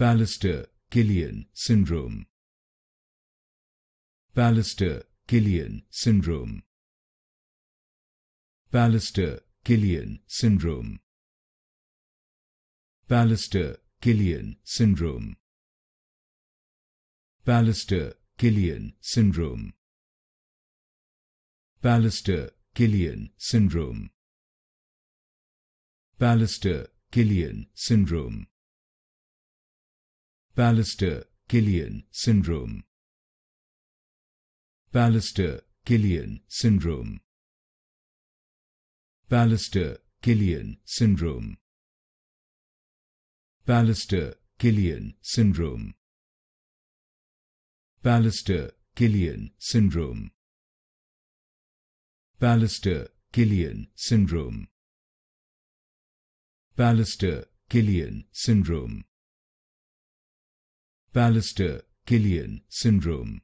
Pallister-Killian syndrome. Pallister-Killian syndrome. Pallister-Killian syndrome. Pallister-Killian syndrome. Pallister-Killian syndrome. Pallister-Killian syndrome. killian syndrome. Pallister-Killian syndrome. Pallister-Killian syndrome. Pallister-Killian syndrome. Pallister-Killian syndrome. Pallister-Killian syndrome. Pallister-Killian syndrome. Pallister-Killian syndrome. Pallister-Killian syndrome